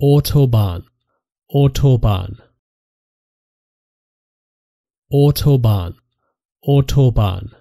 Autobahn, Autobahn, Autobahn, Autobahn.